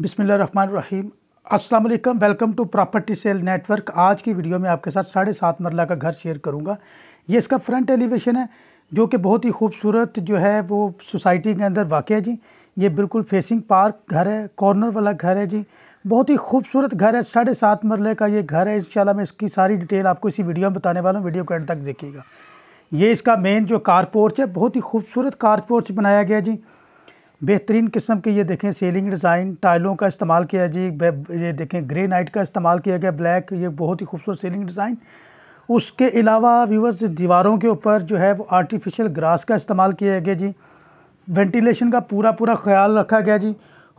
बिसमीम अस्सलाम वालेकुम welcome to property sale network आज की वीडियो में आपके साथ साढ़े सात मरला का घर शेयर करूंगा ये इसका फ्रंट एलिवेशन है जो कि बहुत ही खूबसूरत जो है वो सोसाइटी के अंदर वाक़ है जी ये बिल्कुल फेसिंग पार्क घर है कॉर्नर वाला घर है जी बहुत ही खूबसूरत घर है साढ़े सात मरले का ये घर है इंशाल्लाह मैं इसकी सारी डिटेल आपको इसी वीडियो में बताने वाला हूँ वीडियो को एंड तक देखिएगा ये इसका मेन जो कारपोर्च है बहुत ही खूबसूरत कारपोर्च बनाया गया जी बेहतरीन किस्म के ये देखें सेलिंग डिज़ाइन टाइलों का इस्तेमाल किया जी ये देखें ग्रे नाइट का इस्तेमाल किया गया ब्लैक ये बहुत ही खूबसूरत सेलिंग डिज़ाइन उसके अलावा व्यूवर्स दीवारों के ऊपर जो है वो आर्टिफिशियल ग्रास का इस्तेमाल किया गया जी वेंटिलेशन का पूरा पूरा ख्याल रखा गया जी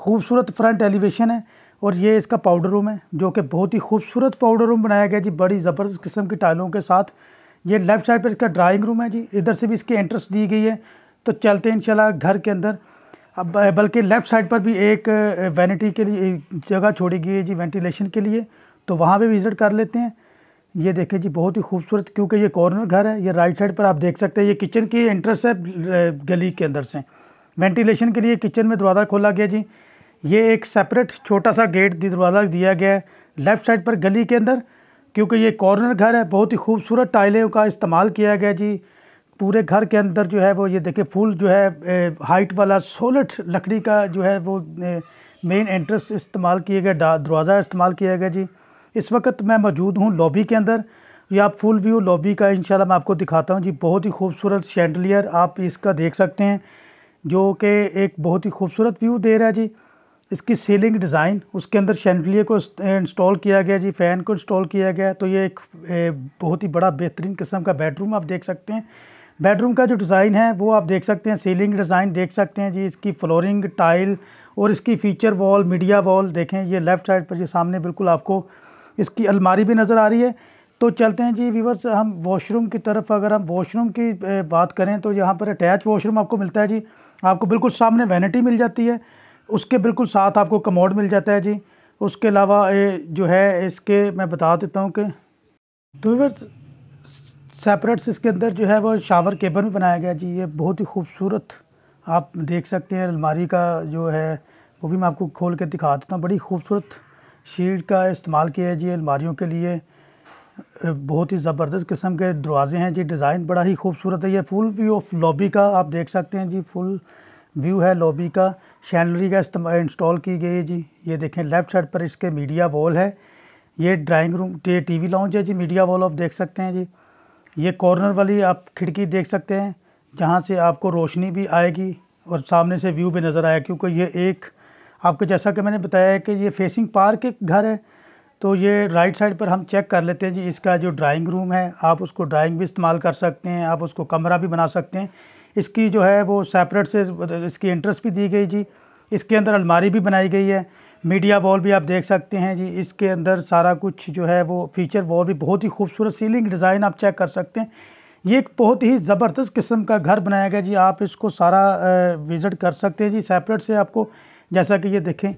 खूबसूरत फ्रंट एलिवेशन है और ये इसका पाउडर रूम है जो कि बहुत ही खूबसूरत पाउडर रूम बनाया गया जी बड़ी ज़बरदस्त किस्म की टाइलों के साथ ये लेफ़्ट साइड पर इसका ड्राइंग रूम है जी इधर से भी इसकी एंट्रेंस दी गई है तो चलते हैं इंशाल्लाह घर के अंदर अब बल्कि लेफ़्ट साइड पर भी एक वैनिटी के लिए जगह छोड़ी गई है जी वेंटिलेशन के लिए तो वहाँ पर विज़िट कर लेते हैं ये देखें जी बहुत ही खूबसूरत क्योंकि ये कॉर्नर घर है ये राइट साइड पर आप देख सकते हैं ये किचन की एंट्रेंस है गली के अंदर से वेंटिलेशन के लिए किचन में दरवाज़ा खोला गया जी ये एक सेपरेट छोटा सा गेट दरवाज़ा दिया गया है लेफ़्ट साइड पर गली के अंदर क्योंकि ये कॉर्नर घर है बहुत ही खूबसूरत टाइलों का इस्तेमाल किया गया जी पूरे घर के अंदर जो है वो ये देखिए फुल जो है हाइट वाला सोलट लकड़ी का जो है वो मेन एंट्रेंस इस्तेमाल किए गए दरवाज़ा इस्तेमाल किया गया जी इस वक्त मैं मौजूद हूँ लॉबी के अंदर ये आप फुल व्यू लॉबी का इंशाल्लाह मैं आपको दिखाता हूँ जी बहुत ही खूबसूरत शैंडलियर आप इसका देख सकते हैं जो कि एक बहुत ही खूबसूरत व्यू दे रहा है जी इसकी सीलिंग डिज़ाइन उसके अंदर शैंडलियर को इंस्टॉल किया गया जी फ़ैन को इंस्टॉल किया गया तो ये एक बहुत ही बड़ा बेहतरीन किस्म का बेडरूम आप देख सकते हैं बेडरूम का जो डिज़ाइन है वो आप देख सकते हैं सीलिंग डिज़ाइन देख सकते हैं जी इसकी फ्लोरिंग टाइल और इसकी फ़ीचर वॉल मीडिया वॉल देखें ये लेफ़्ट साइड पर ये सामने बिल्कुल आपको इसकी अलमारी भी नज़र आ रही है तो चलते हैं जी वीवर्स हम वॉशरूम की तरफ अगर हम वॉशरूम की बात करें तो यहाँ पर अटैच वॉशरूम आपको मिलता है जी आपको बिल्कुल सामने वैनिटी मिल जाती है उसके बिल्कुल साथ आपको कमोड मिल जाता है जी उसके अलावा जो है इसके मैं बता देता हूँ कि तो वीवर्स सेपरेट्स इसके अंदर जो है वो शावर केबन भी बनाया गया जी ये बहुत ही खूबसूरत आप देख सकते हैं अलमारी का जो है वो भी मैं आपको खोल के दिखा देता हूँ बड़ी खूबसूरत शीट का इस्तेमाल किया है जी अलमारियों के लिए बहुत ही ज़बरदस्त किस्म के दरवाजे हैं जी डिज़ाइन बड़ा ही खूबसूरत है ये फुल व्यू ऑफ लॉबी का आप देख सकते हैं जी फुल व्यू है लॉबी का शैंडलरी का इंस्टॉल की गई है जी ये देखें लेफ़्ट साइड पर इसके मीडिया वॉल है ये drawing room T V lounge है जी मीडिया वॉल आप देख सकते हैं जी ये कॉर्नर वाली आप खिड़की देख सकते हैं जहाँ से आपको रोशनी भी आएगी और सामने से व्यू भी नज़र आया क्योंकि ये एक आपको जैसा कि मैंने बताया है कि ये फेसिंग पार्क एक घर है तो ये राइट साइड पर हम चेक कर लेते हैं जी इसका जो ड्राइंग रूम है आप उसको ड्राइंग भी इस्तेमाल कर सकते हैं आप उसको कमरा भी बना सकते हैं इसकी जो है वो सेपरेट से इसकी इंटरेस्ट भी दी गई जी इसके अंदर अलमारी भी बनाई गई है मीडिया वॉल भी आप देख सकते हैं जी इसके अंदर सारा कुछ जो है वो फीचर वॉल भी बहुत ही खूबसूरत सीलिंग डिज़ाइन आप चेक कर सकते हैं ये एक बहुत ही ज़बरदस्त किस्म का घर बनाया गया जी आप इसको सारा विज़िट कर सकते हैं जी सेपरेट से आपको जैसा कि ये देखें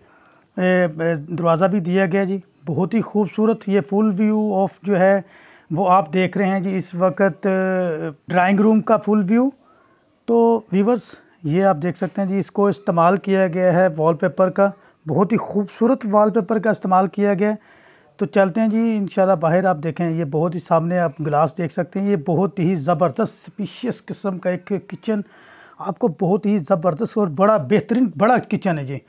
दरवाज़ा भी दिया गया जी बहुत ही खूबसूरत ये फुल व्यू ऑफ जो है वो आप देख रहे हैं जी इस वक्त ड्राइंग रूम का फुल व्यू तो व्यूवर्स ये आप देख सकते हैं जी इसको इस्तेमाल किया गया है वॉलपेपर का बहुत ही खूबसूरत वॉलपेपर का इस्तेमाल किया गया है तो चलते हैं जी इन बाहर आप देखें ये बहुत ही सामने आप ग्लास देख सकते हैं ये बहुत ही ज़बरदस्त स्पीशियस किस्म का एक किचन आपको बहुत ही ज़बरदस्त और बड़ा बेहतरीन बड़ा किचन है जी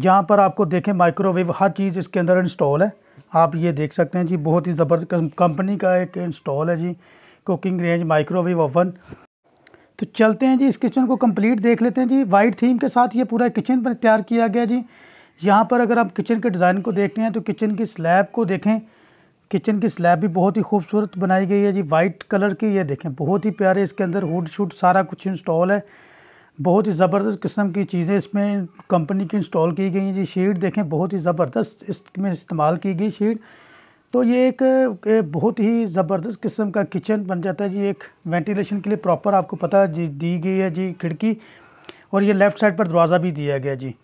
जहाँ पर आपको देखें माइक्रोवेव हर चीज़ इसके अंदर इंस्टॉल है आप ये देख सकते हैं जी बहुत ही ज़बरदस्त कंपनी का एक इंस्टॉल है जी कुकिंग रेंज माइक्रोवेव ओवन तो चलते हैं जी इस किचन को कंप्लीट देख लेते हैं जी वाइट थीम के साथ ये पूरा किचन पर तैयार किया गया जी यहाँ पर अगर आप किचन के डिज़ाइन को देखते हैं तो किचन की स्लैब को देखें किचन की स्लैब भी बहुत ही खूबसूरत बनाई गई है जी वाइट कलर की ये देखें बहुत ही प्यारे इसके अंदर हुड शूट सारा कुछ इंस्टॉल है बहुत ही ज़बरदस्त किस्म की चीज़ें इसमें कंपनी की इंस्टॉल की गई हैं जी शीट देखें बहुत ही ज़बरदस्त इसमें इस्तेमाल की गई शीट तो ये एक, एक बहुत ही ज़बरदस्त किस्म का किचन बन जाता है जी एक वेंटिलेशन के लिए प्रॉपर आपको पता जी दी गई है जी खिड़की और ये लेफ़्ट साइड पर दरवाज़ा भी दिया गया जी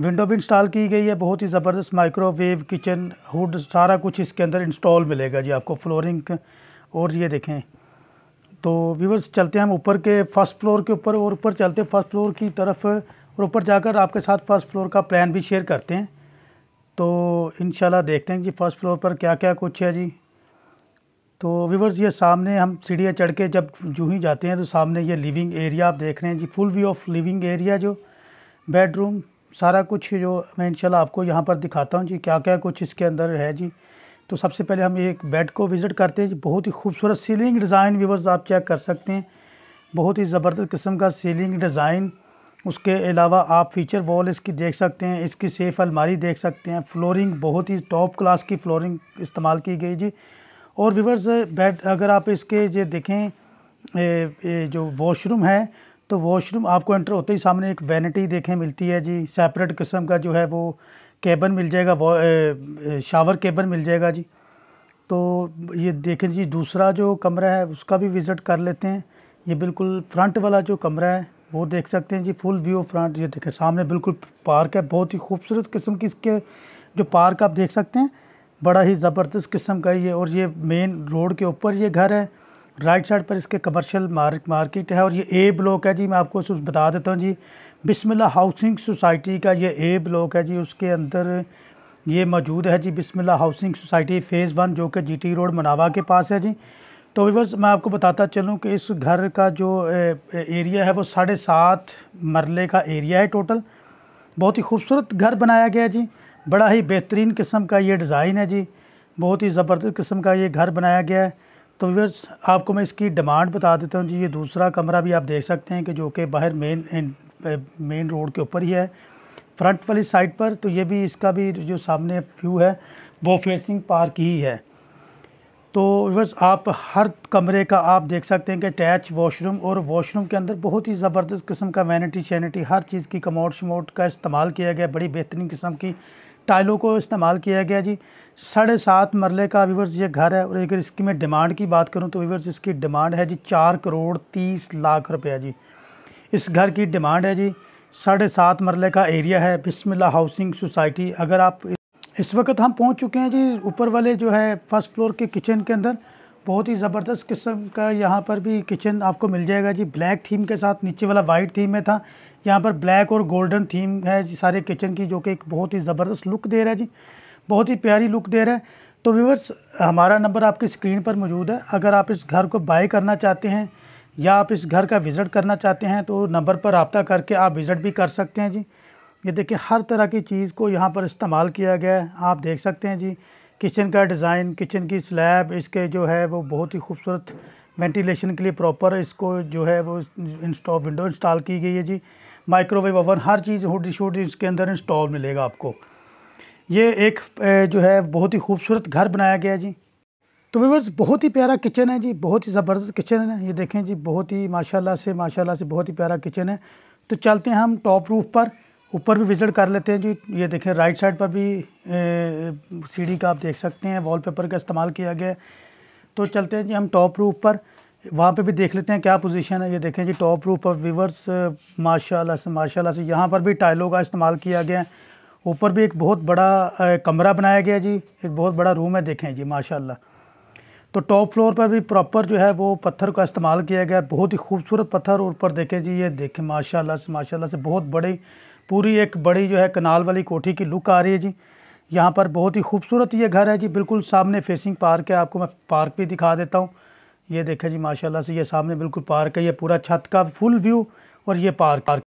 विंडो भी इंस्टॉल की गई है बहुत ही ज़बरदस्त माइक्रोवेव किचन हुड सारा कुछ इसके अंदर इंस्टॉल मिलेगा जी आपको फ्लोरिंग और ये देखें तो व्यूवर्स चलते हैं हम ऊपर के फर्स्ट फ्लोर के ऊपर और ऊपर चलते हैं फर्स्ट फ्लोर की तरफ और ऊपर जाकर आपके साथ फर्स्ट फ्लोर का प्लान भी शेयर करते हैं तो इन देखते हैं कि फ़र्स्ट फ्लोर पर क्या क्या कुछ है जी तो व्यूवर्स ये सामने हम सीढ़ियाँ चढ़ के जब जूँ ही जाते हैं तो सामने ये लिविंग एरिया आप देख रहे हैं जी full view of living area जो बेडरूम सारा कुछ जो मैं इंशाल्लाह आपको यहाँ पर दिखाता हूँ जी क्या क्या कुछ इसके अंदर है जी तो सबसे पहले हम एक बेड को विज़िट करते हैं जी बहुत ही खूबसूरत सीलिंग डिज़ाइन व्यूवर्स आप चेक कर सकते हैं बहुत ही ज़बरदस्त किस्म का सीलिंग डिज़ाइन उसके अलावा आप फीचर वॉल इसकी देख सकते हैं इसकी सेफ़ अलमारी देख सकते हैं फ्लोरिंग बहुत ही टॉप क्लास की फ्लोरिंग इस्तेमाल की गई जी और व्यूवर्स बेड अगर आप इसके जो देखें ए, ए, जो वॉशरूम है तो वॉशरूम आपको एंटर होते ही सामने एक वैनिटी देखें मिलती है जी सेपरेट किस्म का जो है वो केबन मिल जाएगा शावर केबन मिल जाएगा जी तो ये देखें जी दूसरा जो कमरा है उसका भी विज़िट कर लेते हैं ये बिल्कुल फ्रंट वाला जो कमरा है वो देख सकते हैं जी फुल व्यू फ्रंट ये देखें सामने बिल्कुल पार्क है बहुत ही खूबसूरत किस्म की इसके जो पार्क आप देख सकते हैं बड़ा ही ज़बरदस्त किस्म का ये और ये मेन रोड के ऊपर ये घर है राइट साइड पर इसके कमर्शियल मार्केट है और ये ए ब्लॉक है जी मैं आपको बता देता हूँ जी बिस्मिल्लाह हाउसिंग सोसाइटी का ये ए ब्लॉक है जी उसके अंदर ये मौजूद है जी Bismillah housing society phase one जो कि जीटी रोड मनावा के पास है जी तो वीवर्स मैं आपको बताता चलूँ कि इस घर का जो एरिया है वो साढ़े सात मरले का एरिया है टोटल बहुत ही खूबसूरत घर बनाया गया है जी बड़ा ही बेहतरीन किस्म का ये डिज़ाइन है जी बहुत ही ज़बरदस्त किस्म का ये घर बनाया गया है तो व्यवर्स आपको मैं इसकी डिमांड बता देता हूँ जी ये दूसरा कमरा भी आप देख सकते हैं कि जो कि बाहर मेन मेन रोड के ऊपर ही है फ्रंट वाली साइड पर तो ये भी इसका भी जो सामने व्यू है वो फेसिंग पार्क ही है तो व्यवर्स आप हर कमरे का आप देख सकते हैं कि अटैच वॉशरूम और वॉशरूम के अंदर बहुत ही ज़बरदस्त किस्म का वैनिटी शैनिटी हर चीज़ की कमोट शमोट का इस्तेमाल किया गया बड़ी बेहतरीन किस्म की टाइलों को इस्तेमाल किया गया जी साढ़े सात मरले का व्यूवर्स ये घर है और अगर इसकी मैं डिमांड की बात करूँ तो व्यूवर्स इसकी डिमांड है जी चार करोड़ तीस लाख रुपया जी इस घर की डिमांड है जी साढ़े सात मरले का एरिया है बिस्मिल्ला हाउसिंग सोसाइटी अगर आप इस वक्त हम पहुंच चुके हैं जी ऊपर वाले जो है फर्स्ट फ्लोर के किचन के अंदर बहुत ही ज़बरदस्त किस्म का यहाँ पर भी किचन आपको मिल जाएगा जी ब्लैक थीम के साथ नीचे वाला वाइट थीम में था यहाँ पर ब्लैक और गोल्डन थीम है जी सारे किचन की जो कि एक बहुत ही ज़बरदस्त लुक दे रहा है जी बहुत ही प्यारी लुक दे रहा है तो व्यूवर्स हमारा नंबर आपकी स्क्रीन पर मौजूद है अगर आप इस घर को बाय करना चाहते हैं या आप इस घर का विज़िट करना चाहते हैं तो नंबर पर रबता करके आप विज़िट भी कर सकते हैं जी ये देखिए हर तरह की चीज़ को यहाँ पर इस्तेमाल किया गया है आप देख सकते हैं जी किचन का डिज़ाइन किचन की स्लैब इसके जो है वो बहुत ही खूबसूरत वेंटिलेशन के लिए प्रॉपर इसको जो है वो इंस्टॉल विंडो इंस्टॉल की गई है जी माइक्रोवेव ओवन हर चीज़ हुडी छोटी इसके अंदर इंस्टॉल मिलेगा आपको ये एक जो है बहुत ही खूबसूरत घर बनाया गया जी तो व्यूवर्स बहुत ही प्यारा किचन है जी बहुत ही ज़बरदस्त किचन है ये देखें जी बहुत ही माशाल्लाह से माशाल्लाह से बहुत ही प्यारा किचन है तो चलते हैं हम टॉप रूफ पर ऊपर भी विज़िट कर लेते हैं जी ये देखें राइट साइड पर भी सीढ़ी का आप देख सकते हैं वॉलपेपर का इस्तेमाल किया गया है तो चलते हैं जी हम टॉप रूफ पर वहाँ पे भी देख लेते हैं क्या पोजीशन है ये देखें जी टॉप रूप ऑफ विवर्स माशाल्लाह से माशाल्लाह से यहाँ पर भी टाइलों का इस्तेमाल किया गया है ऊपर भी एक बहुत बड़ा कमरा बनाया गया जी एक बहुत बड़ा रूम है देखें जी माशाल्लाह तो टॉप फ्लोर पर भी प्रॉपर जो है वो पत्थर का इस्तेमाल किया गया बहुत ही खूबसूरत पत्थर ऊपर देखें जी ये देखें माशाल्लाह से माशाल्लाह से बहुत बड़ी पूरी एक बड़ी जो है कनाल वाली कोठी की लुक आ रही है जी यहाँ पर बहुत ही खूबसूरत ये घर है जी बिल्कुल सामने फेसिंग पार्क है आपको मैं पार्क भी दिखा देता हूँ ये देखें जी माशाल्लाह से ये सामने बिल्कुल पार्क है ये पूरा छत का फुल व्यू और ये पार्क पार्क